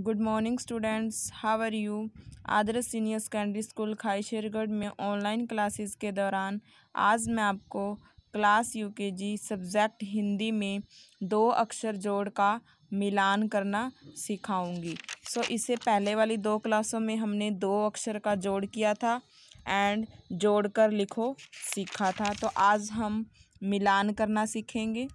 good morning students how are you Adarsh senior secondary school Khaishergarh में online classes के दौरान आज मैं आपको क्लास यूकेजी सब्जेक्ट हिंदी में दो अक्षर जोड़ का मिलान करना सिखाऊंगी सो so, इससे पहले वाली दो क्लासों में हमने दो अक्षर का जोड़ किया था एंड जोड़ कर लिखो सीखा था तो आज हम मिलान करना सीखेंगे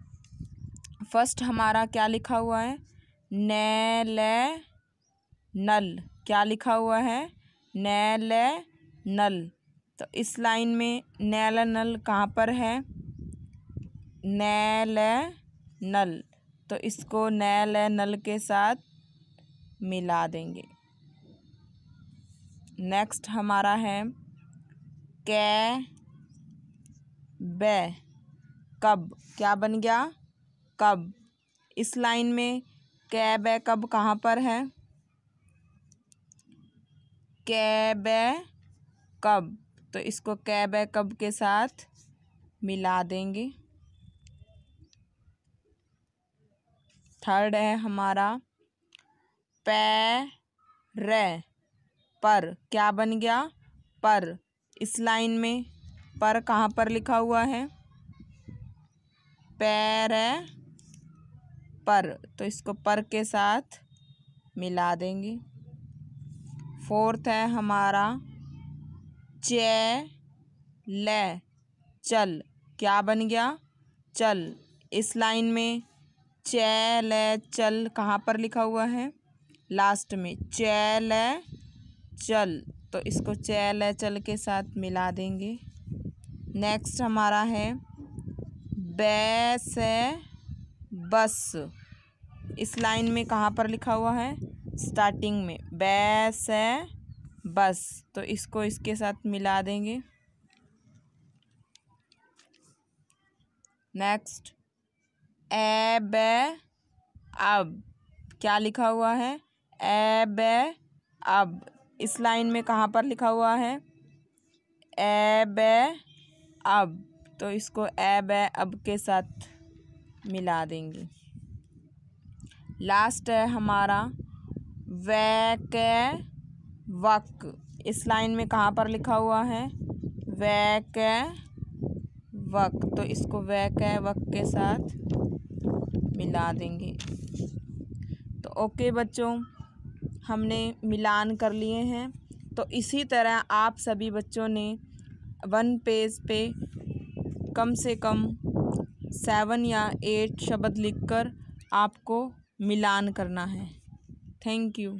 फर्स्ट हमारा क्या लिखा हुआ है नल क्या लिखा हुआ है नैल नल तो इस लाइन में नैल नल कहाँ पर है नैल नल तो इसको नैल नल के साथ मिला देंगे नेक्स्ट हमारा है कै बे कब क्या बन गया कब इस लाइन में कैब है कब कहाँ पर है कैब है कब तो इसको कैब है कब के साथ मिला देंगे थर्ड है हमारा रे पर क्या बन गया पर इस लाइन में पर कहाँ पर लिखा हुआ है पैर पर तो इसको पर के साथ मिला देंगे फोर्थ है हमारा चे ले चल क्या बन गया चल इस लाइन में चे ले चल कहाँ पर लिखा हुआ है लास्ट में चे ल चल तो इसको चे ल चल के साथ मिला देंगे नेक्स्ट हमारा है बैस बस इस लाइन में कहाँ पर लिखा हुआ है स्टार्टिंग में बैस है बस तो इसको इसके साथ मिला देंगे नेक्स्ट ऐब अब क्या लिखा हुआ है ऐब अब इस लाइन में कहाँ पर लिखा हुआ है ऐब अब तो इसको ए ब अब के साथ मिला देंगे लास्ट है हमारा वैक वक इस लाइन में कहाँ पर लिखा हुआ है वैक वक तो इसको वैक वक के साथ मिला देंगे तो ओके बच्चों हमने मिलान कर लिए हैं तो इसी तरह आप सभी बच्चों ने वन पेज पे कम से कम सेवन या एट शब्द लिखकर आपको मिलान करना है थैंक यू